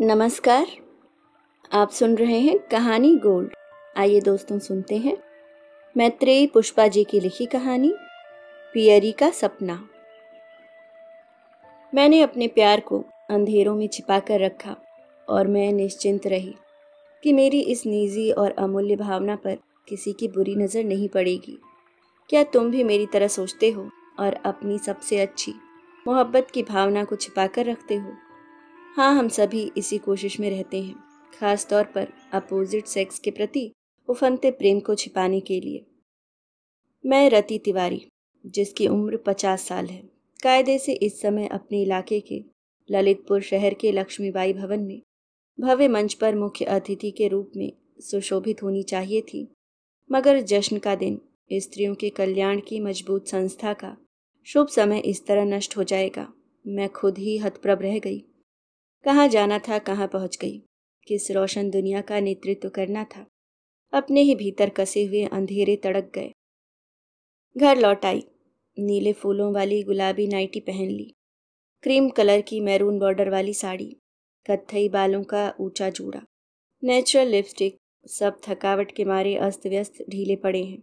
नमस्कार आप सुन रहे हैं कहानी गोल्ड आइए दोस्तों सुनते हैं मैत्रेयी पुष्पा जी की लिखी कहानी पियरी का सपना मैंने अपने प्यार को अंधेरों में छिपा कर रखा और मैं निश्चिंत रही कि मेरी इस निजी और अमूल्य भावना पर किसी की बुरी नज़र नहीं पड़ेगी क्या तुम भी मेरी तरह सोचते हो और अपनी सबसे अच्छी मोहब्बत की भावना को छिपा कर रखते हो हाँ हम सभी इसी कोशिश में रहते हैं खास तौर पर अपोजिट सेक्स के प्रति उफनते प्रेम को छिपाने के लिए मैं रति तिवारी जिसकी उम्र पचास साल है कायदे से इस समय अपने इलाके के ललितपुर शहर के लक्ष्मीबाई भवन में भव्य मंच पर मुख्य अतिथि के रूप में सुशोभित होनी चाहिए थी मगर जश्न का दिन स्त्रियों के कल्याण की मजबूत संस्था का शुभ समय इस तरह नष्ट हो जाएगा मैं खुद ही हतप्रभ रह गई कहाँ जाना था कहाँ पहुँच गई किस रोशन दुनिया का नेतृत्व करना था अपने ही भीतर कसे हुए अंधेरे तड़क गए घर लौट आई नीले फूलों वाली गुलाबी नाइटी पहन ली क्रीम कलर की मैरून बॉर्डर वाली साड़ी कत्थई बालों का ऊंचा जूड़ा नेचुरल लिपस्टिक सब थकावट के मारे अस्त व्यस्त ढीले पड़े हैं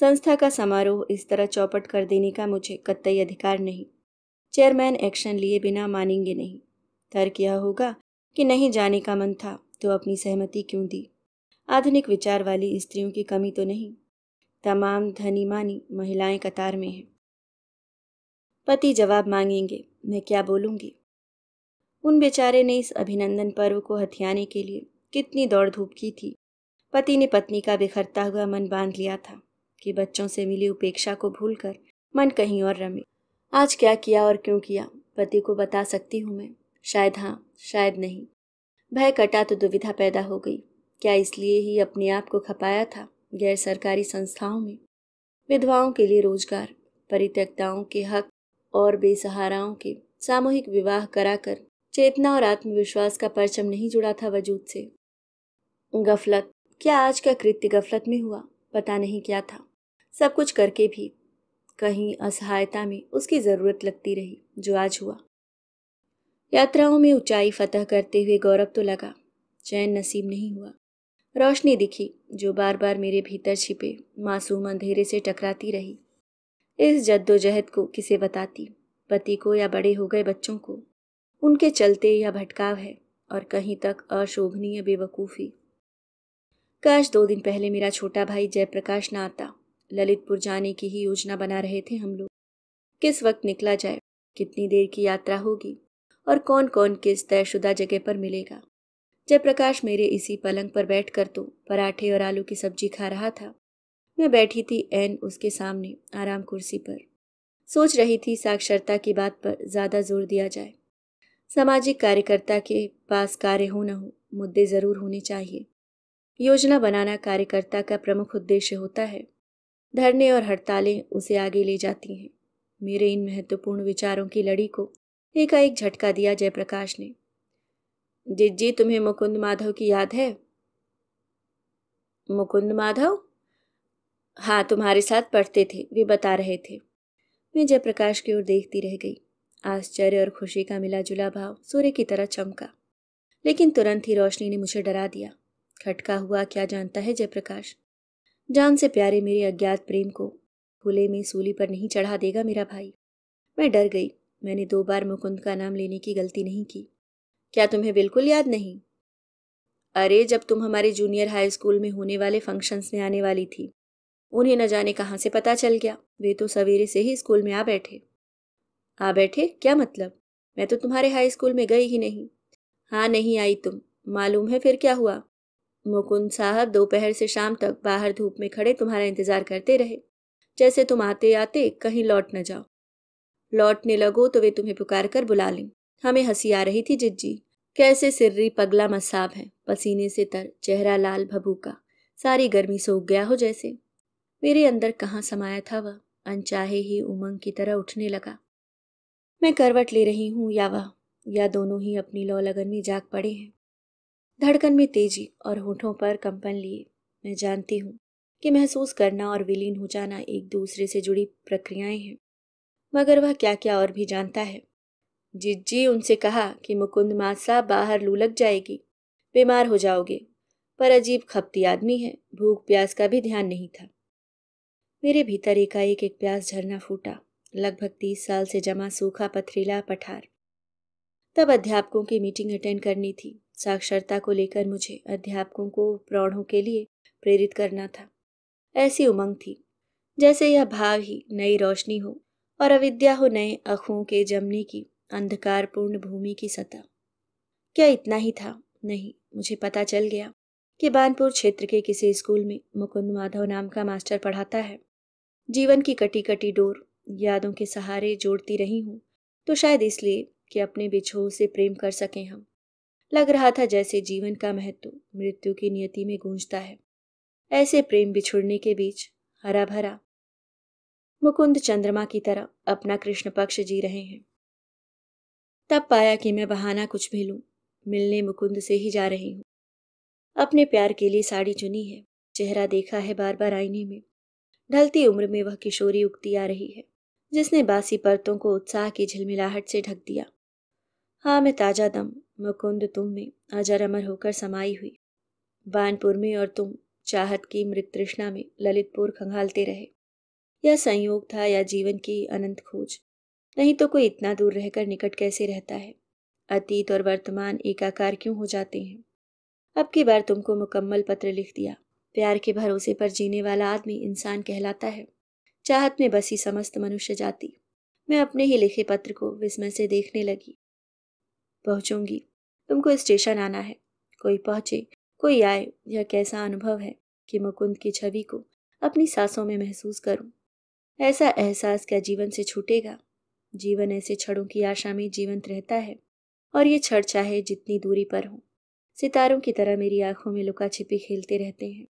संस्था का समारोह इस तरह चौपट कर देने का मुझे कत्तई अधिकार नहीं चेयरमैन एक्शन लिए बिना मानेंगे नहीं तर्क यह होगा कि नहीं जाने का मन था तो अपनी सहमति क्यों दी आधुनिक विचार वाली स्त्रियों की कमी तो नहीं तमाम धनी मानी महिलाएं कतार में हैं पति जवाब मांगेंगे मैं क्या बोलूंगी उन बेचारे ने इस अभिनंदन पर्व को हथियाने के लिए कितनी दौड़ धूप की थी पति ने पत्नी का बिखरता हुआ मन बांध लिया था कि बच्चों से मिली उपेक्षा को भूलकर मन कहीं और रमे आज क्या किया और क्यों किया पति को बता सकती हूँ मैं शायद हाँ शायद नहीं भय कटा तो दुविधा पैदा हो गई क्या इसलिए ही अपने आप को खपाया था गैर सरकारी संस्थाओं में विधवाओं के लिए रोजगार परित्यक्ताओं के हक और बेसहाराओं के सामूहिक विवाह कराकर चेतना और आत्मविश्वास का परचम नहीं जुड़ा था वजूद से गफलत क्या आज का कृत्य गफलत में हुआ पता नहीं क्या था सब कुछ करके भी कहीं असहायता में उसकी ज़रूरत लगती रही जो आज हुआ यात्राओं में ऊंचाई फतह करते हुए गौरव तो लगा चैन नसीब नहीं हुआ रोशनी दिखी जो बार बार मेरे भीतर छिपे मासूम अंधेरे से टकराती रही इस जद्दोजहद को किसे बताती पति को या बड़े हो गए बच्चों को उनके चलते यह भटकाव है और कहीं तक अशोभनीय बेवकूफ़ी काश दो दिन पहले मेरा छोटा भाई जयप्रकाश ना आता ललितपुर जाने की ही योजना बना रहे थे हम लोग किस वक्त निकला जाए कितनी देर की यात्रा होगी और कौन कौन किस तयशुदा जगह पर मिलेगा जब प्रकाश मेरे इसी पलंग पर बैठ कर तो पराठे और आलू की सब्जी खा रहा था मैं बैठी थी एन उसके सामने आराम कुर्सी पर सोच रही थी साक्षरता की बात पर ज़्यादा जोर दिया जाए सामाजिक कार्यकर्ता के पास कार्य हो न हो मुद्दे ज़रूर होने चाहिए योजना बनाना कार्यकर्ता का प्रमुख उद्देश्य होता है धरने और हड़तालें उसे आगे ले जाती हैं मेरे इन महत्वपूर्ण विचारों की लड़ी को एकाएक झटका दिया जयप्रकाश ने जिज्जी तुम्हें मुकुंद माधव की याद है मुकुंद माधव हाँ तुम्हारे साथ पढ़ते थे वे बता रहे थे मैं जयप्रकाश की ओर देखती रह गई आश्चर्य और खुशी का मिला जुला भाव सूर्य की तरह चमका लेकिन तुरंत ही रोशनी ने मुझे डरा दिया खटका हुआ क्या जानता है जयप्रकाश जान से प्यारे मेरे अज्ञात प्रेम को खुले में सूली पर नहीं चढ़ा देगा मेरा भाई मैं डर गई मैंने दो बार मुकुंद का नाम लेने की गलती नहीं की क्या तुम्हें बिल्कुल याद नहीं अरे जब तुम हमारे जूनियर हाई स्कूल में होने वाले फंक्शंस में आने वाली थी उन्हें न जाने कहाँ से पता चल गया वे तो सवेरे से ही स्कूल में आ बैठे आ बैठे क्या मतलब मैं तो तुम्हारे हाई स्कूल में गई ही नहीं हाँ नहीं आई तुम मालूम है फिर क्या हुआ मुकुंद साहब दोपहर से शाम तक बाहर धूप में खड़े तुम्हारा इंतज़ार करते रहे जैसे तुम आते आते कहीं लौट न जाओ लौटने लगो तो वे तुम्हें पुकार कर बुला लें हमें हंसी आ रही थी जिज्जी कैसे सिर्री पगला मसाब है पसीने से तर चेहरा लाल भभूका सारी गर्मी सूख गया हो जैसे मेरे अंदर कहाँ समाया था वह अनचाहे ही उमंग की तरह उठने लगा मैं करवट ले रही हूँ या वह या दोनों ही अपनी लौ लगन में जाग पड़े हैं धड़कन में तेजी और होठों पर कंपन लिए मैं जानती हूँ कि महसूस करना और विलीन हो जाना एक दूसरे से जुड़ी प्रक्रियाएं हैं मगर वह क्या क्या और भी जानता है जिज्जी उनसे कहा कि मुकुंद मासा बाहर लुलक जाएगी बीमार हो जाओगे पर अजीब खपती आदमी है भूख प्यास का भी ध्यान नहीं था मेरे भीतर एकाएक एक प्यास झरना फूटा लगभग तीस साल से जमा सूखा पथरीला पठार तब अध्यापकों की मीटिंग अटेंड करनी थी साक्षरता को लेकर मुझे अध्यापकों को प्रौढ़ों के लिए प्रेरित करना था ऐसी उमंग थी जैसे यह भाव ही नई रोशनी हो और अविद्या हो नए अखों के जमने की अंधकारपूर्ण भूमि की सतह क्या इतना ही था नहीं मुझे पता चल गया कि बानपुर क्षेत्र के किसी स्कूल में मुकुंद माधव नाम का मास्टर पढ़ाता है जीवन की कटी कटी डोर यादों के सहारे जोड़ती रही हूँ तो शायद इसलिए कि अपने बिछो से प्रेम कर सकें हम लग रहा था जैसे जीवन का महत्व मृत्यु की नियति में गूंजता है ऐसे प्रेम बिछुड़ने के बीच हरा भरा मुकुंद चंद्रमा की तरह अपना कृष्ण पक्ष जी रहे हैं तब पाया कि मैं बहाना कुछ भी लूं मिलने मुकुंद से ही जा रही हूं अपने प्यार के लिए साड़ी चुनी है चेहरा देखा है बार बार आईने में ढलती उम्र में वह किशोरी उगती आ रही है जिसने बासी परतों को उत्साह की झिलमिलाहट से ढक दिया हाँ मैं ताजा दम मुकुंद तुम में अजर अमर होकर समाई हुई बानपुर में और तुम चाहत की मृत तृष्णा में ललितपुर खंगालते रहे यह संयोग था या जीवन की अनंत खोज नहीं तो कोई इतना दूर रहकर निकट कैसे रहता है अतीत और वर्तमान एकाकार क्यों हो जाते हैं अब की बार तुमको मुकम्मल पत्र लिख दिया प्यार के भरोसे पर जीने वाला आदमी इंसान कहलाता है चाहत में बसी समस्त मनुष्य जाति मैं अपने ही लिखे पत्र को विस्मय से देखने लगी पहुंचूंगी तुमको स्टेशन आना है कोई पहुंचे कोई आए यह कैसा अनुभव है कि मुकुंद की छवि को अपनी सांसों में महसूस करूं ऐसा एहसास क्या जीवन से छूटेगा जीवन ऐसे छड़ों की आशा में जीवंत रहता है और ये क्षण चाहे जितनी दूरी पर हो सितारों की तरह मेरी आंखों में लुका छिपी खेलते रहते हैं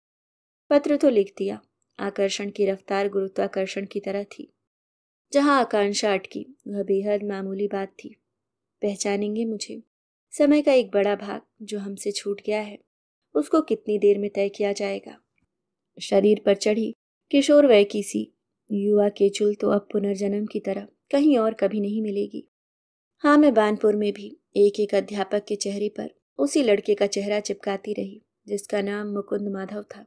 पत्र तो लिख दिया आकर्षण की रफ्तार गुरुत्वाकर्षण की तरह थी जहाँ आकांक्षा अटकी वह बेहद मामूली बात थी पहचानेंगे मुझे समय का एक बड़ा भाग जो हमसे छूट गया है उसको कितनी देर में तय किया जाएगा शरीर पर चढ़ी किशोर वय की सी युवा केचुल तो अब पुनर्जन्म की तरह कहीं और कभी नहीं मिलेगी हाँ मैं बानपुर में भी एक एक अध्यापक के चेहरे पर उसी लड़के का चेहरा चिपकाती रही जिसका नाम मुकुंद माधव था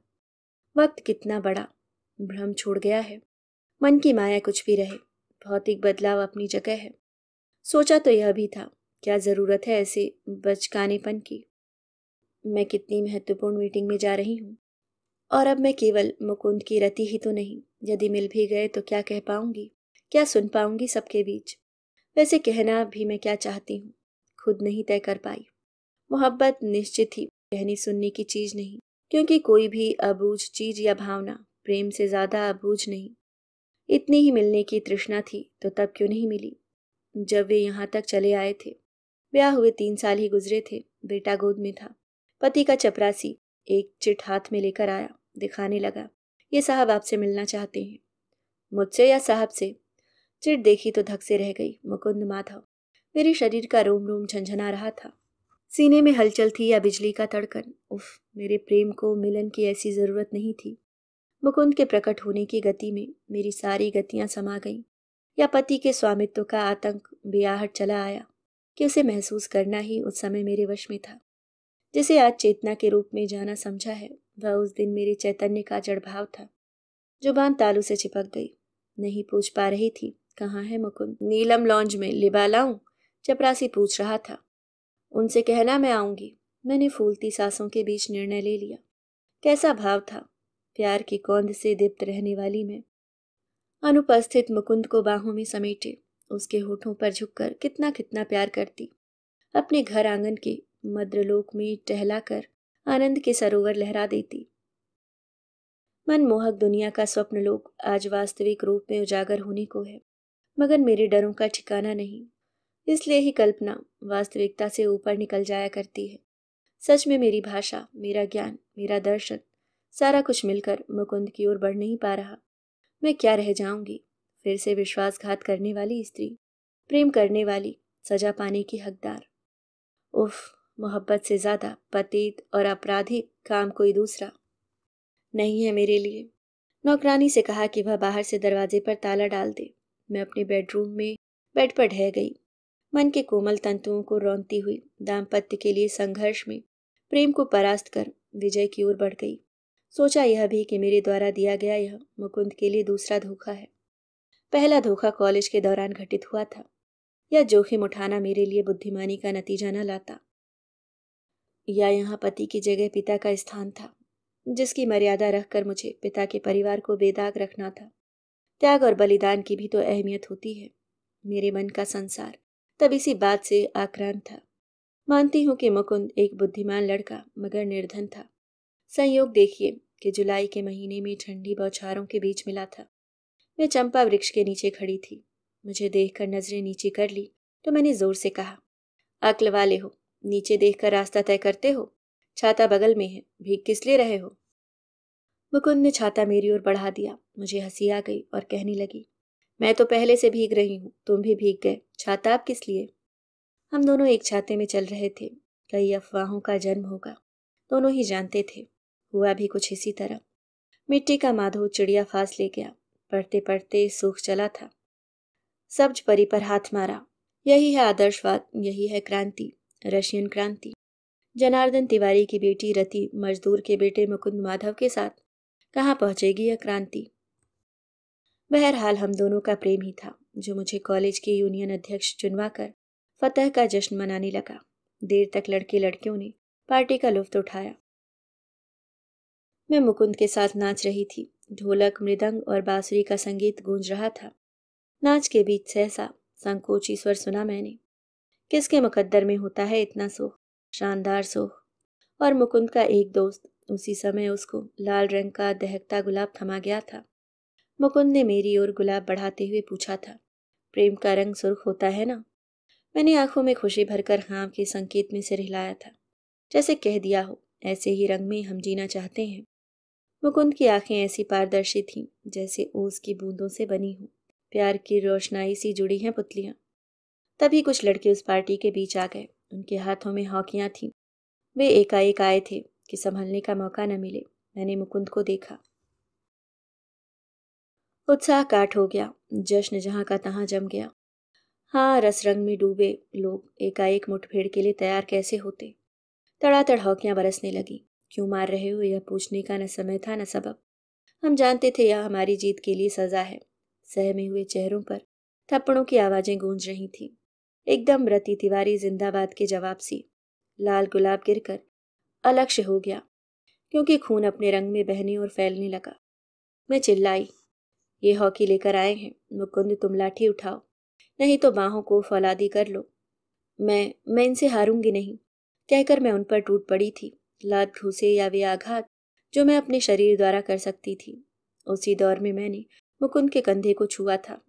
वक्त कितना बड़ा भ्रम छोड़ गया है मन की माया कुछ भी रहे भौतिक बदलाव अपनी जगह है सोचा तो यह भी था क्या ज़रूरत है ऐसे बचकानेपन की मैं कितनी महत्वपूर्ण मीटिंग में जा रही हूँ और अब मैं केवल मुकुंद की रति ही तो नहीं यदि मिल भी गए तो क्या कह पाऊंगी क्या सुन पाऊंगी सबके बीच वैसे कहना भी मैं क्या चाहती हूँ खुद नहीं तय कर पाई मोहब्बत निश्चित ही कहनी सुनने की चीज नहीं क्योंकि कोई भी अबूझ चीज या भावना प्रेम से ज्यादा अबूझ नहीं इतनी ही मिलने की तृष्णा थी तो तब क्यों नहीं मिली जब वे यहाँ तक चले आए थे ब्याह हुए तीन साल ही गुजरे थे बेटा गोद में था पति का चपरासी एक चिट हाथ में लेकर आया दिखाने लगा ये साहब आपसे मिलना चाहते हैं मुझसे या साहब से चिट देखी तो धक से रह गई मुकुंद माधव मेरे शरीर का रोम रोम झंझना रहा था सीने में हलचल थी या बिजली का तड़कन उफ मेरे प्रेम को मिलन की ऐसी ज़रूरत नहीं थी मुकुंद के प्रकट होने की गति में मेरी सारी गतियां समा गईं या पति के स्वामित्व का आतंक बियाहट चला आया कि उसे महसूस करना ही उस समय मेरे वश में था जिसे आज चेतना के रूप में जाना समझा है वह उस दिन मेरे चैतन्य का भाव था जो बांध तालू से चिपक गई नहीं पूछ पा रही थी कहाँ है मुकुंद नीलम लॉन्ज में लिबा लाऊं चपरासी पूछ रहा था उनसे कहना मैं आऊंगी मैंने फूलती सांसों के बीच निर्णय ले लिया कैसा भाव था प्यार की कौंध से दीप्त रहने वाली मैं अनुपस्थित मुकुंद को बाहों में समेटे उसके होठों पर झुककर कितना कितना प्यार करती अपने घर आंगन के मद्रलोक में टहला कर आनंद के सरोवर लहरा देती मनमोहक दुनिया का स्वप्न लोग आज वास्तविक रूप में उजागर होने को है मगर मेरे डरों का ठिकाना नहीं इसलिए ही कल्पना वास्तविकता से ऊपर निकल जाया करती है सच में मेरी भाषा मेरा ज्ञान मेरा दर्शन सारा कुछ मिलकर मुकुंद की ओर बढ़ नहीं पा रहा मैं क्या रह जाऊंगी फिर से विश्वासघात करने वाली स्त्री प्रेम करने वाली सजा पाने की हकदार उफ़ मोहब्बत से ज़्यादा पतित और अपराधी काम कोई दूसरा नहीं है मेरे लिए नौकरानी से कहा कि वह बाहर से दरवाजे पर ताला डाल दे मैं अपने बेडरूम में बेड पर ढह गई मन के कोमल तंतुओं को रौनती हुई दाम्पत्य के लिए संघर्ष में प्रेम को परास्त कर विजय की ओर बढ़ गई सोचा यह भी कि मेरे द्वारा दिया गया यह मुकुंद के लिए दूसरा धोखा है पहला धोखा कॉलेज के दौरान घटित हुआ था यह जोखिम उठाना मेरे लिए बुद्धिमानी का नतीजा न लाता या यहाँ पति की जगह पिता का स्थान था जिसकी मर्यादा रखकर मुझे पिता के परिवार को बेदाग रखना था त्याग और बलिदान की भी तो अहमियत होती है मेरे मन का संसार तब इसी बात से आक्रांत था मानती हूँ कि मुकुंद एक बुद्धिमान लड़का मगर निर्धन था संयोग देखिए कि जुलाई के महीने में ठंडी बौछारों के बीच मिला था मैं चंपा वृक्ष के नीचे खड़ी थी मुझे देखकर नजरें नीचे कर ली तो मैंने जोर से कहा अक्ल वाले हो नीचे देखकर रास्ता तय करते हो छाता बगल में है भीग किस लिए रहे हो मुकुंद ने छाता मेरी ओर बढ़ा दिया मुझे हंसी आ गई और कहने लगी मैं तो पहले से भीग रही हूँ तुम भी भीग गए छाता आप किस लिए हम दोनों एक छाते में चल रहे थे कई अफवाहों का जन्म होगा दोनों ही जानते थे हुआ भी कुछ इसी तरह मिट्टी का माधो चिड़िया फांस ले गया पढ़ते पढ़ते सूख चला था सब्ज परी पर हाथ मारा यही है आदर्शवाद यही है क्रांति रशियन क्रांति जनार्दन तिवारी की बेटी रति मजदूर के बेटे मुकुंद माधव के साथ कहाँ पहुंचेगी यह क्रांति बहरहाल हम दोनों का प्रेम ही था जो मुझे कॉलेज के यूनियन अध्यक्ष चुनवा कर फतेह का जश्न मनाने लगा देर तक लड़के लड़कियों ने पार्टी का लुफ्त उठाया मैं मुकुंद के साथ नाच रही थी ढोलक मृदंग और बांसुरी का संगीत गूंज रहा था नाच के बीच सहसा संकोची स्वर सुना मैंने किसके मुकद्दर में होता है इतना सोख शानदार सुख और मुकुंद का एक दोस्त उसी समय उसको लाल रंग का दहकता गुलाब थमा गया था मुकुंद ने मेरी ओर गुलाब बढ़ाते हुए पूछा था प्रेम का रंग सुर्ख होता है ना मैंने आंखों में खुशी भरकर हाँ के संकेत में सिर हिलाया था जैसे कह दिया हो ऐसे ही रंग में हम जीना चाहते हैं मुकुंद की आंखें ऐसी पारदर्शी थीं जैसे ओस की बूंदों से बनी हो प्यार की रोशनाई सी जुड़ी हैं पुतलियाँ तभी कुछ लड़के उस पार्टी के बीच आ गए उनके हाथों में हॉकियाँ थीं वे एकाएक आए थे कि संभलने का मौका न मिले मैंने मुकुंद को देखा उत्साह काट हो गया जश्न जहाँ का तहाँ जम गया हाँ रस रंग में डूबे लोग एकाएक मुठभेड़ के लिए तैयार कैसे होते तड़ातड़ हौकियाँ बरसने लगी क्यों मार रहे हो यह पूछने का न समय था न सबब हम जानते थे यह हमारी जीत के लिए सज़ा है सहमे हुए चेहरों पर थप्पड़ों की आवाज़ें गूंज रही थीं एकदम रति तिवारी जिंदाबाद के जवाब सी लाल गुलाब गिरकर अलक्ष्य हो गया क्योंकि खून अपने रंग में बहने और फैलने लगा मैं चिल्लाई ये हॉकी लेकर आए हैं मुकुंद तुम लाठी उठाओ नहीं तो बाहों को फौलादी कर लो मैं मैं इनसे हारूंगी नहीं कहकर मैं उन पर टूट पड़ी थी लात घूसे या वे आघात जो मैं अपने शरीर द्वारा कर सकती थी उसी दौर में मैंने मुकुंद के कंधे को छुआ था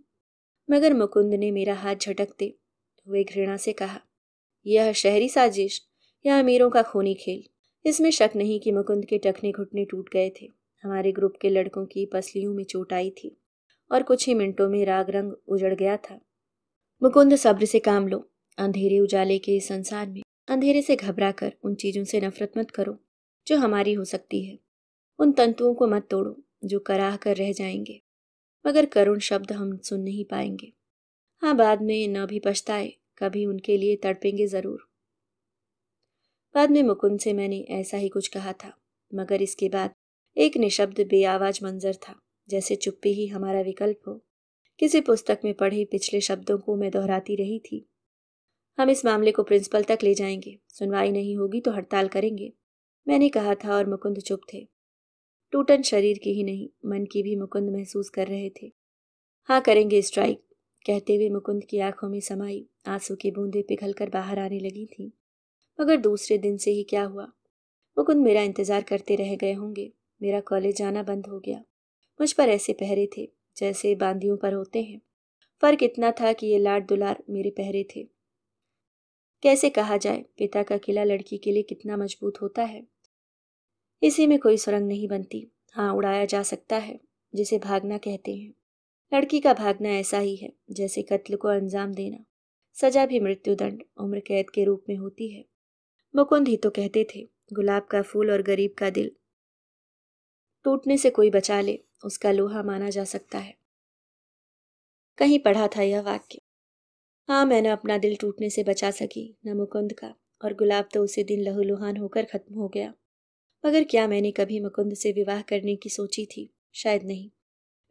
मगर मुकुंद ने मेरा हाथ झटकते हुए घृणा से कहा यह शहरी साजिश या अमीरों का खूनी खेल इसमें शक नहीं कि मुकुंद के टखने घुटने टूट गए थे हमारे ग्रुप के लड़कों की पसलियों में चोट आई थी और कुछ ही मिनटों में राग रंग उजड़ गया था मुकुंद सब्र से काम लो अंधेरे उजाले के इस संसार में अंधेरे से घबरा कर उन चीज़ों से नफरत मत करो जो हमारी हो सकती है उन तंतुओं को मत तोड़ो जो कराह कर रह जाएंगे मगर करुण शब्द हम सुन नहीं पाएंगे हाँ बाद में न भी पछताए कभी उनके लिए तड़पेंगे ज़रूर बाद में मुकुंद से मैंने ऐसा ही कुछ कहा था मगर इसके बाद एक निशब्द बेआवाज मंजर था जैसे चुप्पी ही हमारा विकल्प हो किसी पुस्तक में पढ़े पिछले शब्दों को मैं दोहराती रही थी हम इस मामले को प्रिंसिपल तक ले जाएंगे सुनवाई नहीं होगी तो हड़ताल करेंगे मैंने कहा था और मुकुंद चुप थे टूटन शरीर की ही नहीं मन की भी मुकुंद महसूस कर रहे थे हाँ करेंगे स्ट्राइक कहते हुए मुकुंद की आंखों में समाई आंसू की बूंदें पिघलकर बाहर आने लगी थी मगर दूसरे दिन से ही क्या हुआ मुकुंद मेरा इंतज़ार करते रह गए होंगे मेरा कॉलेज जाना बंद हो गया मुझ पर ऐसे पहरे थे जैसे बांदियों पर होते हैं फर्क इतना था कि ये लाड दुलार मेरे पहरे थे कैसे कहा जाए पिता का किला लड़की के लिए कितना मजबूत होता है इसी में कोई सुरंग नहीं बनती हाँ उड़ाया जा सकता है जिसे भागना कहते हैं लड़की का भागना ऐसा ही है जैसे कत्ल को अंजाम देना सजा भी मृत्युदंड उम्र कैद के रूप में होती है मुकुंद ही तो कहते थे गुलाब का फूल और गरीब का दिल टूटने से कोई बचा ले उसका लोहा माना जा सकता है कहीं पढ़ा था यह वाक्य हाँ मैंने अपना दिल टूटने से बचा सकी न मुकुंद का और गुलाब तो उसी दिन लहूलुहान होकर खत्म हो गया मगर क्या मैंने कभी मुकुंद से विवाह करने की सोची थी शायद नहीं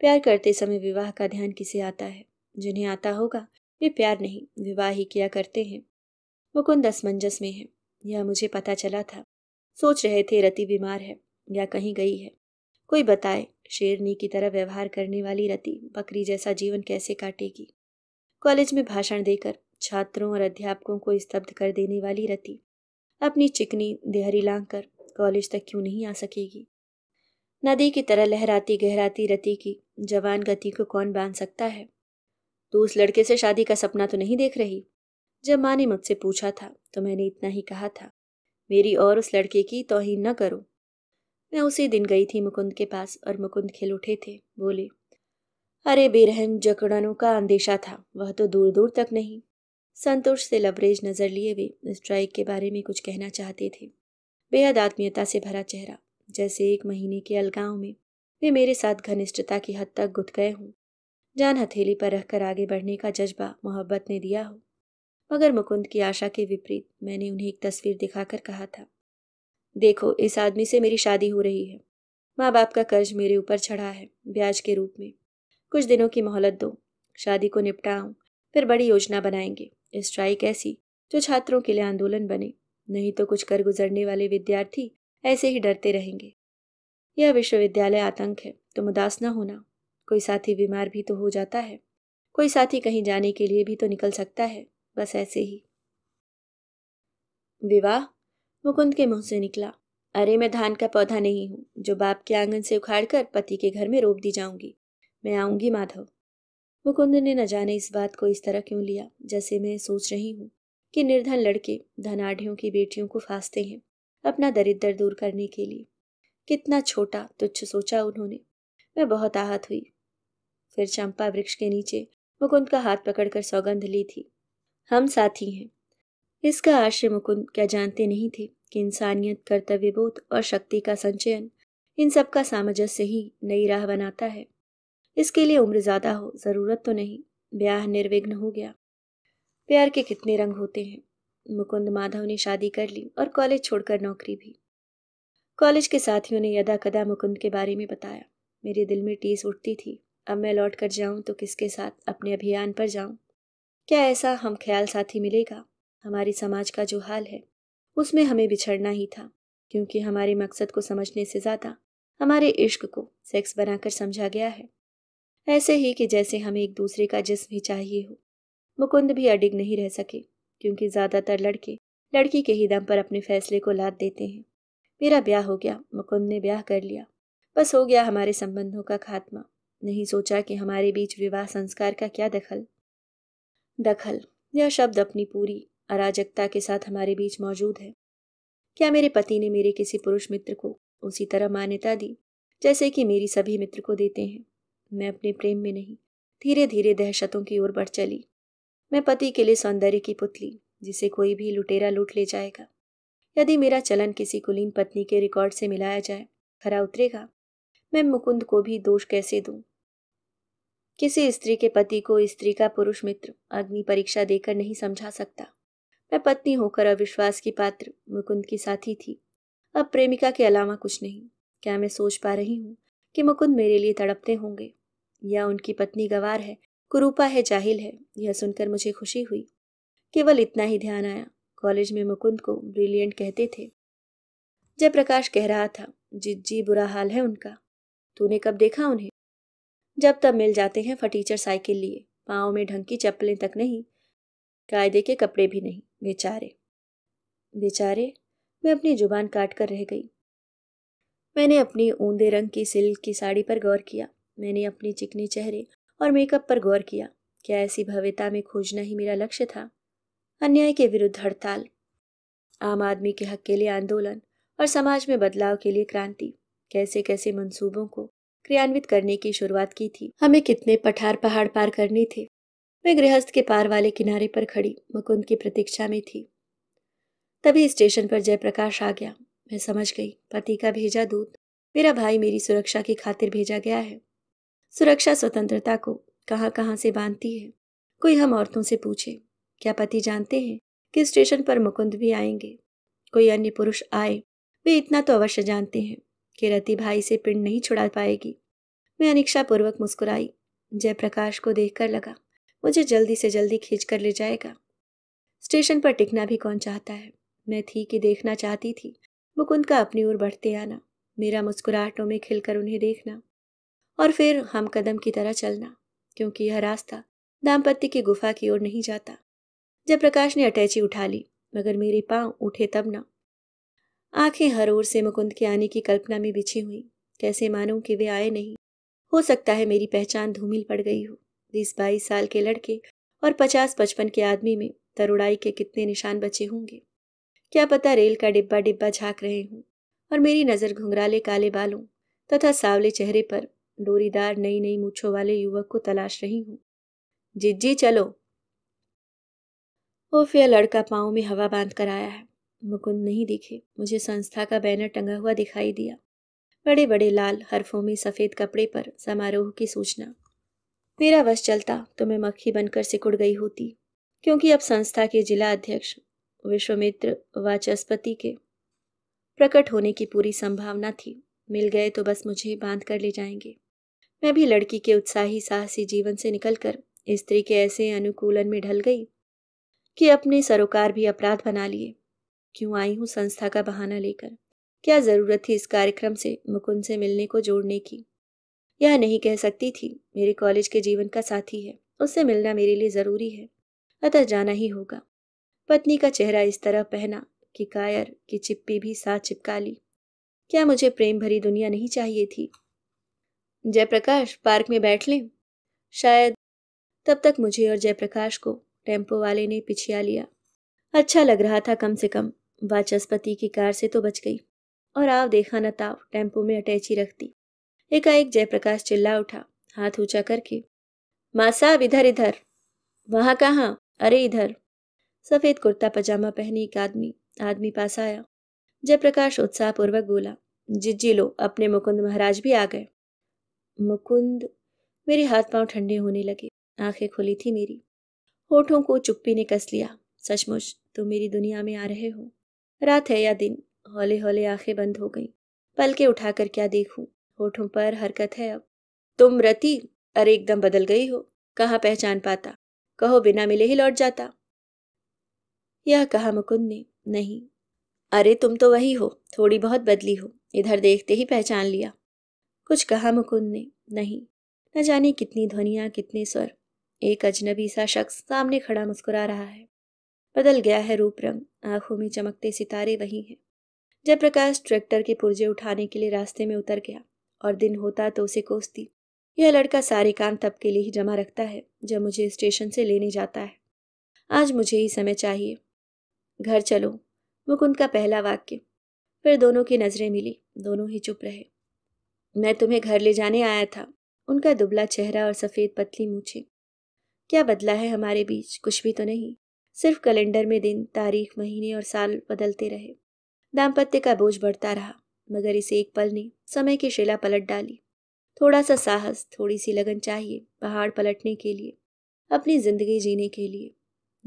प्यार करते समय विवाह का ध्यान किसे आता है जिन्हें आता होगा वे प्यार नहीं विवाह ही किया करते हैं मुकुंद असमंजस में है यह मुझे पता चला था सोच रहे थे रति बीमार है या कहीं गई है कोई बताए शेरनी की तरह व्यवहार करने वाली रति बकरी जैसा जीवन कैसे काटेगी कॉलेज में भाषण देकर छात्रों और अध्यापकों को स्तब्ध कर देने वाली रति अपनी चिकनी देहरी लांग कर कॉलेज तक क्यों नहीं आ सकेगी नदी की तरह लहराती गहराती रति की जवान गति को कौन बांध सकता है तू उस लड़के से शादी का सपना तो नहीं देख रही जब माँ ने मुझसे पूछा था तो मैंने इतना ही कहा था मेरी और उस लड़के की तोहीन न करो मैं उसी दिन गई थी मुकुंद के पास और मुकुंद खिल उठे थे बोले अरे बेरहम जकड़नों का अंदेशा था वह तो दूर दूर तक नहीं संतोष से लबरेज नज़र लिए वे स्ट्राइक के बारे में कुछ कहना चाहते थे बेहद आत्मीयता से भरा चेहरा जैसे एक महीने के अलगाव में वे मेरे साथ घनिष्ठता की हद तक गुत गए हों जान हथेली पर रखकर आगे बढ़ने का जज्बा मोहब्बत ने दिया हो मगर मुकुंद की आशा के विपरीत मैंने उन्हें एक तस्वीर दिखाकर कहा था देखो इस आदमी से मेरी शादी हो रही है माँ बाप का कर्ज मेरे ऊपर चढ़ा है ब्याज के रूप में कुछ दिनों की मोहलत दो शादी को निपटाऊँ फिर बड़ी योजना बनाएंगे स्ट्राइक ऐसी जो छात्रों के लिए आंदोलन बने नहीं तो कुछ कर गुजरने वाले विद्यार्थी ऐसे ही डरते रहेंगे यह विश्वविद्यालय आतंक है तुम उदास न होना कोई साथी बीमार भी तो हो जाता है कोई साथी कहीं जाने के लिए भी तो निकल सकता है बस ऐसे ही विवाह मुकुंद के मुंह से निकला अरे मैं धान का पौधा नहीं हूं जो बाप के आंगन से उखाड़कर पति के घर में रोप दी जाऊंगी मैं आऊंगी माधव मुकुंद ने न जाने इस बात को इस तरह क्यों लिया जैसे मैं सोच रही हूँ कि निर्धन लड़के धनाढ़ियों की बेटियों को फांसते हैं अपना दरिद्र दूर करने के लिए कितना छोटा तुच्छ सोचा उन्होंने मैं बहुत आहत हुई फिर चंपा वृक्ष के नीचे मुकुंद का हाथ पकड़कर सौगंध ली थी हम साथी हैं इसका आश्रय मुकुंद क्या जानते नहीं थे कि इंसानियत कर्तव्य बोध और शक्ति का संचयन इन सब का सामंजस्य ही नई राह बनाता है इसके लिए उम्र ज़्यादा हो ज़रूरत तो नहीं ब्याह निर्विघ्न हो गया प्यार के कितने रंग होते हैं मुकुंद माधव ने शादी कर ली और कॉलेज छोड़कर नौकरी भी कॉलेज के साथियों ने यदा कदा मुकुंद के बारे में बताया मेरे दिल में टीस उठती थी अब मैं लौट कर जाऊं तो किसके साथ अपने अभियान पर जाऊं क्या ऐसा हम ख्याल साथी मिलेगा हमारे समाज का जो हाल है उसमें हमें बिछड़ना ही था क्योंकि हमारे मकसद को समझने से ज़्यादा हमारे इश्क को सेक्स बनाकर समझा गया है ऐसे ही कि जैसे हमें एक दूसरे का जिस्म ही चाहिए हो मुकुंद भी अडिग नहीं रह सके क्योंकि ज़्यादातर लड़के लड़की के ही दम पर अपने फैसले को लाद देते हैं मेरा ब्याह हो गया मुकुंद ने ब्याह कर लिया बस हो गया हमारे संबंधों का खात्मा नहीं सोचा कि हमारे बीच विवाह संस्कार का क्या दखल दखल यह शब्द अपनी पूरी अराजकता के साथ हमारे बीच मौजूद है क्या मेरे पति ने मेरे किसी पुरुष मित्र को उसी तरह मान्यता दी जैसे कि मेरी सभी मित्र को देते हैं मैं अपने प्रेम में नहीं धीरे धीरे दहशतों की ओर बढ़ चली मैं पति के लिए सौंदर्य की पुतली जिसे कोई भी लुटेरा लूट ले जाएगा यदि मेरा चलन किसी कुलीन पत्नी के रिकॉर्ड से मिलाया जाए खरा उतरेगा मैं मुकुंद को भी दोष कैसे दूं? किसी स्त्री के पति को स्त्री का पुरुष मित्र अग्नि परीक्षा देकर नहीं समझा सकता मैं पत्नी होकर अविश्वास की पात्र मुकुंद की साथी थी अब प्रेमिका के अलावा कुछ नहीं क्या मैं सोच पा रही हूँ कि मुकुंद मेरे लिए तड़पते होंगे या उनकी पत्नी गवार है कुरूपा है जाहिल है यह सुनकर मुझे खुशी हुई केवल इतना ही ध्यान आया कॉलेज में मुकुंद को ब्रिलियंट कहते थे जब प्रकाश कह रहा था जी बुरा हाल है उनका तूने कब देखा उन्हें जब तब मिल जाते हैं फटीचर साइकिल लिए पाँव में ढंग की चप्पलें तक नहीं कायदे के कपड़े भी नहीं बेचारे बेचारे मैं अपनी जुबान काट कर रह गई मैंने अपनी ऊंधे रंग की सिल्क की साड़ी पर गौर किया मैंने अपने चिकने चेहरे और मेकअप पर गौर किया क्या ऐसी भव्यता में खोजना ही मेरा लक्ष्य था अन्याय के विरुद्ध हड़ताल आम आदमी के हक के लिए आंदोलन और समाज में बदलाव के लिए क्रांति कैसे कैसे मंसूबों को क्रियान्वित करने की शुरुआत की थी हमें कितने पठार पहाड़ पार करने थे मैं गृहस्थ के पार वाले किनारे पर खड़ी मुकुंद की प्रतीक्षा में थी तभी स्टेशन पर जयप्रकाश आ गया मैं समझ गई पति का भेजा दूत मेरा भाई मेरी सुरक्षा की खातिर भेजा गया है सुरक्षा स्वतंत्रता को कहाँ कहाँ से बांधती है कोई हम औरतों से पूछे क्या पति जानते हैं कि स्टेशन पर मुकुंद भी आएंगे कोई अन्य पुरुष आए वे इतना तो अवश्य जानते हैं कि रति भाई से पिंड नहीं छुड़ा पाएगी मैं अनिक्षा पूर्वक मुस्कुराई जयप्रकाश को देखकर लगा मुझे जल्दी से जल्दी खींच कर ले जाएगा स्टेशन पर टिकना भी कौन चाहता है मैं थी कि देखना चाहती थी मुकुंद का अपनी ओर बढ़ते आना मेरा मुस्कुराहटों में खिलकर उन्हें देखना और फिर हम कदम की तरह चलना क्योंकि यह रास्ता दाम्पत्य की गुफा की ओर नहीं जाता जब प्रकाश ने अटैची उठा ली मगर मेरे पांव उठे तब ना आंखें हर ओर से मुकुंद के आने की कल्पना में बिछी हुई कैसे मानूं कि वे आए नहीं हो सकता है मेरी पहचान धूमिल पड़ गई हो बीस बाईस साल के लड़के और पचास पचपन के आदमी में तरुड़ाई के कितने निशान बचे होंगे क्या पता रेल का डिब्बा डिब्बा झांक रहे हूँ और मेरी नज़र घुंघराले काले बालों तथा सावले चेहरे पर डोरीदार नई नई मूछों वाले युवक को तलाश रही हूं जिज्जी चलो ओफ यह लड़का पाँव में हवा बांध कर आया है मुकुंद नहीं दिखे मुझे संस्था का बैनर टंगा हुआ दिखाई दिया बड़े बड़े लाल हरफों में सफ़ेद कपड़े पर समारोह की सूचना मेरा वश चलता तो मैं मक्खी बनकर सिकुड़ गई होती क्योंकि अब संस्था के जिला अध्यक्ष विश्वमित्र वाचस्पति के प्रकट होने की पूरी संभावना थी मिल गए तो बस मुझे बांध कर ले जाएंगे मैं भी लड़की के उत्साही साहसी जीवन से निकलकर स्त्री के ऐसे अनुकूलन में ढल गई कि अपने सरोकार भी अपराध बना लिए क्यों आई हूँ संस्था का बहाना लेकर क्या ज़रूरत थी इस कार्यक्रम से मुकुंद से मिलने को जोड़ने की यह नहीं कह सकती थी मेरे कॉलेज के जीवन का साथी है उससे मिलना मेरे लिए ज़रूरी है अतः जाना ही होगा पत्नी का चेहरा इस तरह पहना कि कायर की चिप्पी भी साथ चिपका ली क्या मुझे प्रेम भरी दुनिया नहीं चाहिए थी जयप्रकाश पार्क में बैठ लें शायद तब तक मुझे और जयप्रकाश को टेम्पो वाले ने पिछिया लिया अच्छा लग रहा था कम से कम वाचस्पति की कार से तो बच गई और आव देखा न ताव टेम्पो में अटैची रखती एकाएक जयप्रकाश चिल्ला उठा हाथ ऊंचा करके माँ साहब इधर इधर वहां कहाँ अरे इधर सफ़ेद कुर्ता पजामा पहने एक आदमी आदमी पास आया जयप्रकाश उत्साहपूर्वक बोला जिज्जी लो अपने मुकुंद महाराज भी आ गए मुकुंद मेरे हाथ पांव ठंडे होने लगे आंखें खुली थी मेरी होठों को चुप्पी ने कस लिया सचमुच तुम मेरी दुनिया में आ रहे हो रात है या दिन हौले हौले आंखें बंद हो गईं पलके उठाकर क्या देखूं होठों पर हरकत है अब तुम रति अरे एकदम बदल गई हो कहाँ पहचान पाता कहो बिना मिले ही लौट जाता यह कहा मुकुंद ने नहीं अरे तुम तो वही हो थोड़ी बहुत बदली हो इधर देखते ही पहचान लिया कुछ कहा मुकुंद ने नहीं न जाने कितनी ध्वनिया कितने स्वर एक अजनबी सा शख्स सामने खड़ा मुस्कुरा रहा है बदल गया है रूप रंग आंखों में चमकते सितारे वही हैं जयप्रकाश ट्रैक्टर के पुर्जे उठाने के लिए रास्ते में उतर गया और दिन होता तो उसे कोसती यह लड़का सारे काम तब के लिए ही जमा रखता है जब मुझे स्टेशन से लेने जाता है आज मुझे ही समय चाहिए घर चलो मुकुंद का पहला वाक्य फिर दोनों की नज़रें मिली दोनों ही चुप रहे मैं तुम्हें घर ले जाने आया था उनका दुबला चेहरा और सफ़ेद पतली मूछे क्या बदला है हमारे बीच कुछ भी तो नहीं सिर्फ कैलेंडर में दिन तारीख महीने और साल बदलते रहे दाम्पत्य का बोझ बढ़ता रहा मगर इसे एक पल ने समय की शिला पलट डाली थोड़ा सा साहस थोड़ी सी लगन चाहिए पहाड़ पलटने के लिए अपनी ज़िंदगी जीने के लिए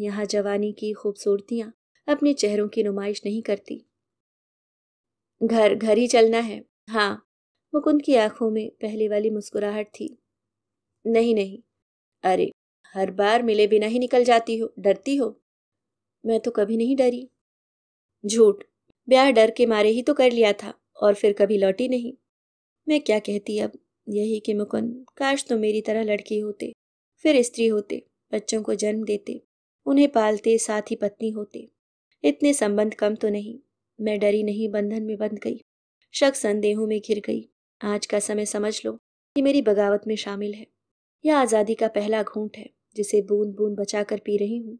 यहाँ जवानी की खूबसूरतियाँ अपने चेहरों की नुमाइश नहीं करती घर घर ही चलना है हाँ मुकुंद की आंखों में पहले वाली मुस्कुराहट थी नहीं नहीं अरे हर बार मिले बिना ही निकल जाती हो डरती हो मैं तो कभी नहीं डरी झूठ ब्याह डर के मारे ही तो कर लिया था और फिर कभी लौटी नहीं मैं क्या कहती अब यही कि मुकुंद काश तो मेरी तरह लड़की होते फिर स्त्री होते बच्चों को जन्म देते उन्हें पालते साथ ही पत्नी होते इतने संबंध कम तो नहीं मैं डरी नहीं बंधन में बंध गई शक संदेहों में घिर गई आज का समय समझ लो कि मेरी बगावत में शामिल है यह आज़ादी का पहला घूंट है जिसे बूंद बूंद बचा कर पी रही हूँ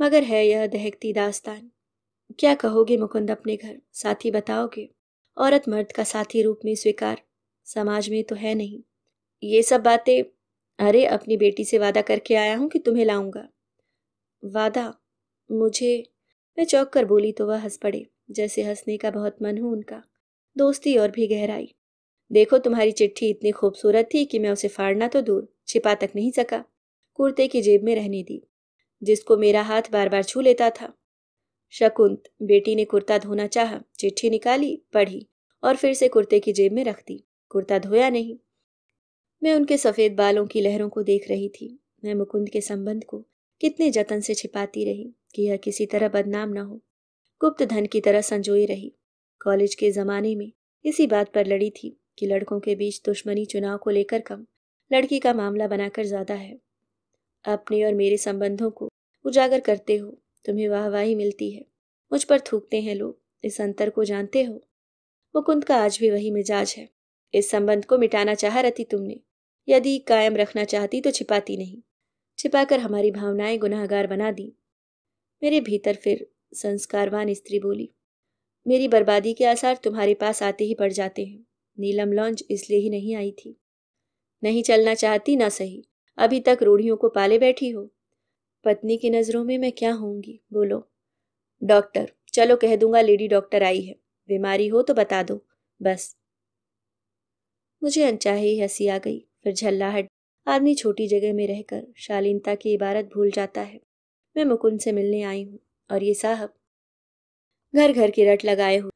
मगर है यह दहकती दास्तान क्या कहोगे मुकुंद अपने घर साथी बताओगे औरत मर्द का साथी रूप में स्वीकार समाज में तो है नहीं ये सब बातें अरे अपनी बेटी से वादा करके आया हूँ कि तुम्हें लाऊंगा वादा मुझे मैं चौंक कर बोली तो वह हंस पड़े जैसे हंसने का बहुत मन हो उनका दोस्ती और भी गहराई देखो तुम्हारी चिट्ठी इतनी खूबसूरत थी कि मैं उसे फाड़ना तो दूर छिपा तक नहीं सका कुर्ते की जेब में रहने दी जिसको मेरा हाथ बार बार छू लेता था शकुंत बेटी ने कुर्ता धोना चाहा चिट्ठी निकाली पढ़ी और फिर से कुर्ते की जेब में रख दी कुर्ता धोया नहीं मैं उनके सफ़ेद बालों की लहरों को देख रही थी मैं मुकुंद के संबंध को कितने जतन से छिपाती रही कि यह किसी तरह बदनाम न हो गुप्त धन की तरह संजोई रही कॉलेज के ज़माने में इसी बात पर लड़ी थी कि लड़कों के बीच दुश्मनी चुनाव को लेकर कम लड़की का मामला बनाकर ज़्यादा है अपने और मेरे संबंधों को उजागर करते हो तुम्हें वाहवाही मिलती है मुझ पर थूकते हैं लोग इस अंतर को जानते हो मुकुंद का आज भी वही मिजाज है इस संबंध को मिटाना चाह रही तुमने यदि कायम रखना चाहती तो छिपाती नहीं छिपाकर हमारी भावनाएं गुनाहगार बना दी मेरे भीतर फिर संस्कारवान स्त्री बोली मेरी बर्बादी के आसार तुम्हारे पास आते ही पड़ जाते हैं नीलम लॉन्च इसलिए ही नहीं आई थी नहीं चलना चाहती ना सही अभी तक रूढ़ियों को पाले बैठी हो पत्नी की नज़रों में मैं क्या होंगी बोलो डॉक्टर चलो कह दूंगा लेडी डॉक्टर आई है बीमारी हो तो बता दो बस मुझे अनचाही ही हंसी आ गई फिर झल्लाहट आदमी छोटी जगह में रहकर शालीनता की इबारत भूल जाता है मैं मुकुंद से मिलने आई हूँ और ये साहब घर घर की रट लगाए हुए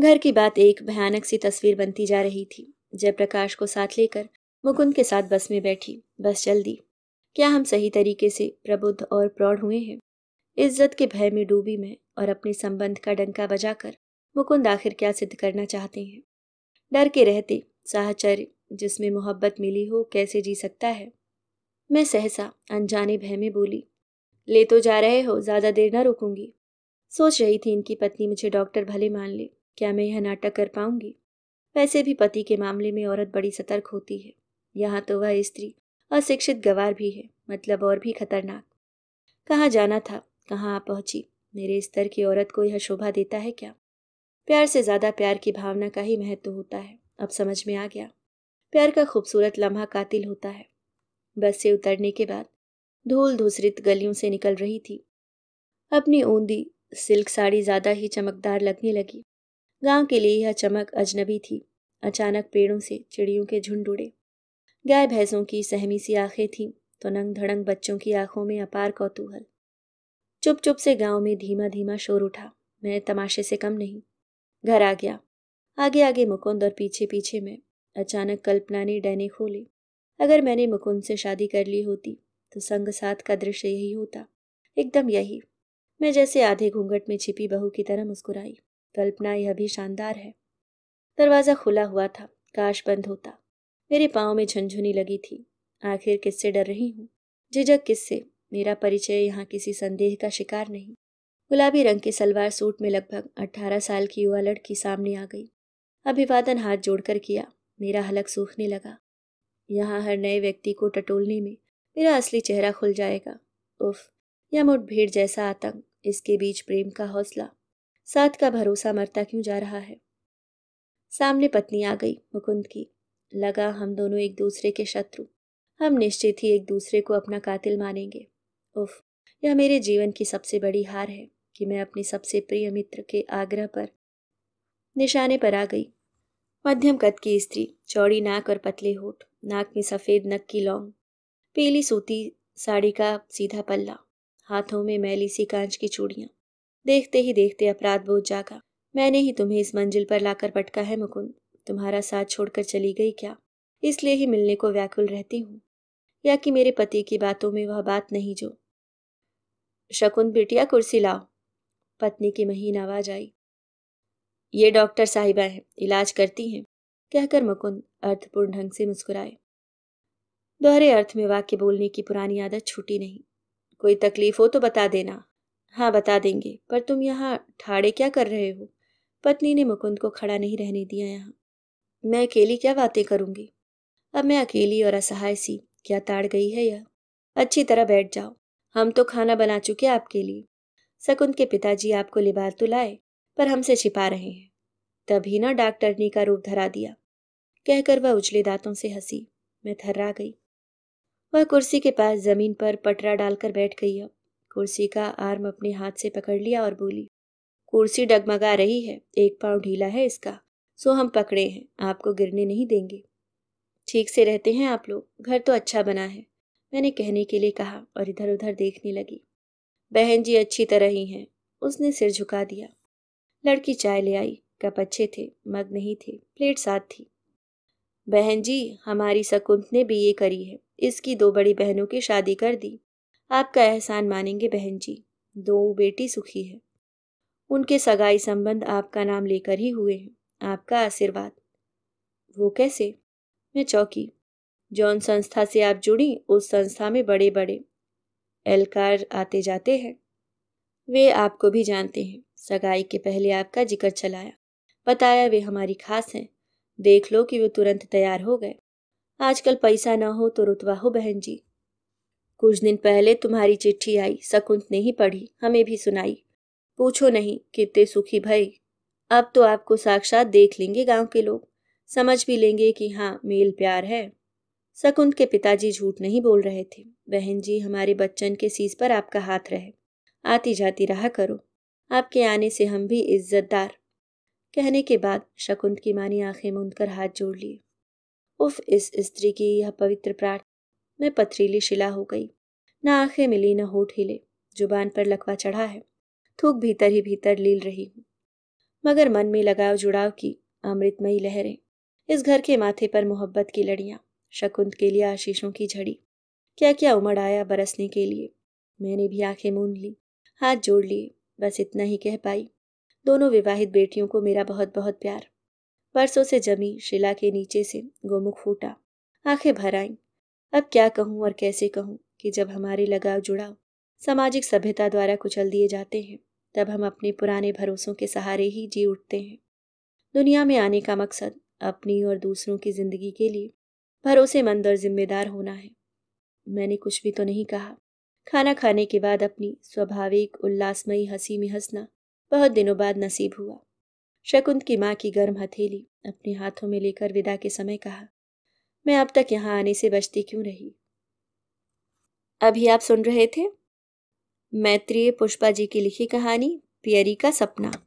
घर की बात एक भयानक सी तस्वीर बनती जा रही थी जयप्रकाश को साथ लेकर मुकुंद के साथ बस में बैठी बस चल दी क्या हम सही तरीके से प्रबुद्ध और प्रौढ़ हुए हैं इज्जत के भय में डूबी मैं और अपने संबंध का डंका बजाकर मुकुंद आखिर क्या सिद्ध करना चाहते हैं डर के रहते साहचर्य जिसमें मोहब्बत मिली हो कैसे जी सकता है मैं सहसा अनजाने भय में बोली ले तो जा रहे हो ज़्यादा देर न रुकूंगी सोच रही थी इनकी पत्नी मुझे डॉक्टर भले मान ले क्या मैं यह नाटक कर पाऊंगी वैसे भी पति के मामले में औरत बड़ी सतर्क होती है यहाँ तो वह स्त्री अशिक्षित गवार भी है मतलब और भी खतरनाक कहाँ जाना था कहाँ आ पहुंची मेरे स्तर की औरत को यह शोभा देता है क्या प्यार से ज़्यादा प्यार की भावना का ही महत्व होता है अब समझ में आ गया प्यार का खूबसूरत लम्हा कातिल होता है बस से उतरने के बाद धूल धूसरित गलियों से निकल रही थी अपनी ऊंदी सिल्क साड़ी ज़्यादा ही चमकदार लगने लगी गांव के लिए यह चमक अजनबी थी अचानक पेड़ों से चिड़ियों के झुंड उड़े गाय भैंसों की सहमी सी आंखें थीं तो नंग धड़ंग बच्चों की आंखों में अपार कौतूहल चुप चुप से गांव में धीमा धीमा शोर उठा मैं तमाशे से कम नहीं घर आ गया आगे आगे मुकुंद और पीछे पीछे मैं अचानक कल्पना ने डैने खोले अगर मैंने मुकुंद से शादी कर ली होती तो संग साथ का दृश्य यही होता एकदम यही मैं जैसे आधे घूंघट में छिपी बहू की तरह मुस्कुराई कल्पना यह भी शानदार है दरवाज़ा खुला हुआ था काश बंद होता मेरे पाँव में झुनझुनी लगी थी आखिर किससे डर रही हूँ झिझक किससे मेरा परिचय यहाँ किसी संदेह का शिकार नहीं गुलाबी रंग के सलवार सूट में लगभग अट्ठारह साल की युवा लड़की सामने आ गई अभिवादन हाथ जोड़कर किया मेरा हलक सूखने लगा यहाँ हर नए व्यक्ति को टटोलने में मेरा असली चेहरा खुल जाएगा उफ या मुठभेड़ जैसा आतंक इसके बीच प्रेम का हौसला साथ का भरोसा मरता क्यों जा रहा है सामने पत्नी आ गई मुकुंद की लगा हम दोनों एक दूसरे के शत्रु हम निश्चित ही एक दूसरे को अपना कातिल मानेंगे उफ यह मेरे जीवन की सबसे बड़ी हार है कि मैं अपने सबसे प्रिय मित्र के आग्रह पर निशाने पर आ गई मध्यम कद की स्त्री चौड़ी नाक और पतले होठ नाक में सफ़ेद नक की लौंग पीली सूती साड़ी का सीधा पल्ला हाथों में मैली सी कांच की चूड़ियाँ देखते ही देखते अपराध बोझ जागा मैंने ही तुम्हें इस मंजिल पर लाकर पटका है मुकुंद तुम्हारा साथ छोड़कर चली गई क्या इसलिए ही मिलने को व्याकुल रहती हूँ या कि मेरे पति की बातों में वह बात नहीं जो शकुन बेटिया कुर्सी लाओ पत्नी की महीन आवाज आई ये डॉक्टर साहिबा है इलाज करती हैं कहकर मुकुंद अर्थपूर्ण ढंग से मुस्कुराए दोहरे अर्थ में वाक्य बोलने की पुरानी आदत छूटी नहीं कोई तकलीफ हो तो बता देना हाँ बता देंगे पर तुम यहाँ ठाड़े क्या कर रहे हो पत्नी ने मुकुंद को खड़ा नहीं रहने दिया यहाँ मैं अकेली क्या बातें करूँगी अब मैं अकेली और असहाय सी क्या ताड़ गई है यह अच्छी तरह बैठ जाओ हम तो खाना बना चुके आपके लिए सकुंद के पिताजी आपको लिबार तो लाए पर हमसे छिपा रहे हैं तभी ना डॉक्टरनी का रूप धरा दिया कहकर वह उजले दांतों से हंसी मैं थर्रा गई वह कुर्सी के पास जमीन पर पटरा डालकर बैठ गई अब कुर्सी का आर्म अपने हाथ से पकड़ लिया और बोली कुर्सी डगमगा रही है एक पांव ढीला है इसका सो हम पकड़े हैं आपको गिरने नहीं देंगे ठीक से रहते हैं आप लोग घर तो अच्छा बना है मैंने कहने के लिए कहा और इधर उधर देखने लगी बहन जी अच्छी तरह ही हैं उसने सिर झुका दिया लड़की चाय ले आई कप अच्छे थे मग नहीं थे प्लेट साथ थी बहन जी हमारी सकुंत ने बी ए करी है इसकी दो बड़ी बहनों की शादी कर दी आपका एहसान मानेंगे बहन जी दो बेटी सुखी है उनके सगाई संबंध आपका नाम लेकर ही हुए हैं आपका आशीर्वाद वो कैसे मैं चौकी जौन संस्था से आप जुड़ी उस संस्था में बड़े बड़े एहलकार आते जाते हैं वे आपको भी जानते हैं सगाई के पहले आपका जिक्र चलाया बताया वे हमारी खास हैं देख लो कि वे तुरंत तैयार हो गए आजकल पैसा ना हो तो रुतवा हो बहन जी कुछ दिन पहले तुम्हारी चिट्ठी आई सकुंत ने ही पढ़ी हमें भी सुनाई पूछो नहीं कितने सुखी भाई अब तो आपको साक्षात देख लेंगे गांव के लोग समझ भी लेंगे कि हाँ मेल प्यार है सकुंत के पिताजी झूठ नहीं बोल रहे थे बहन जी हमारे बच्चन के सीस पर आपका हाथ रहे आती जाती रहा करो आपके आने से हम भी इज्जतदार कहने के बाद शकुंत की मानी आंखें मूंद हाथ जोड़ लिए उफ इस स्त्री की यह पवित्र प्रार्थना मैं पथरीली शिला हो गई न आंखें मिली न होठ हिले जुबान पर लकवा चढ़ा है थूक भीतर ही भीतर लील रही हूँ मगर मन में लगाव जुड़ाव की अमृतमयी लहरें इस घर के माथे पर मोहब्बत की लड़ियाँ शकुंत के लिए आशीषों की झड़ी क्या क्या उमड़ आया बरसने के लिए मैंने भी आंखें मूंद ली हाथ जोड़ लिए बस इतना ही कह पाई दोनों विवाहित बेटियों को मेरा बहुत बहुत प्यार बरसों से जमी शिला के नीचे से गोमुख फूटा आंखें भर आईं अब क्या कहूँ और कैसे कहूँ कि जब हमारे लगाव जुड़ाव सामाजिक सभ्यता द्वारा कुचल दिए जाते हैं तब हम अपने पुराने भरोसों के सहारे ही जी उठते हैं दुनिया में आने का मकसद अपनी और दूसरों की ज़िंदगी के लिए भरोसेमंद और जिम्मेदार होना है मैंने कुछ भी तो नहीं कहा खाना खाने के बाद अपनी स्वाभाविक उल्लासमयी हंसी में हंसना बहुत दिनों बाद नसीब हुआ शकुंत की माँ की गर्म हथेली अपने हाथों में लेकर विदा के समय कहा मैं अब तक यहाँ आने से बचती क्यों रही अभी आप सुन रहे थे मैत्रीय पुष्पा जी की लिखी कहानी पियरी का सपना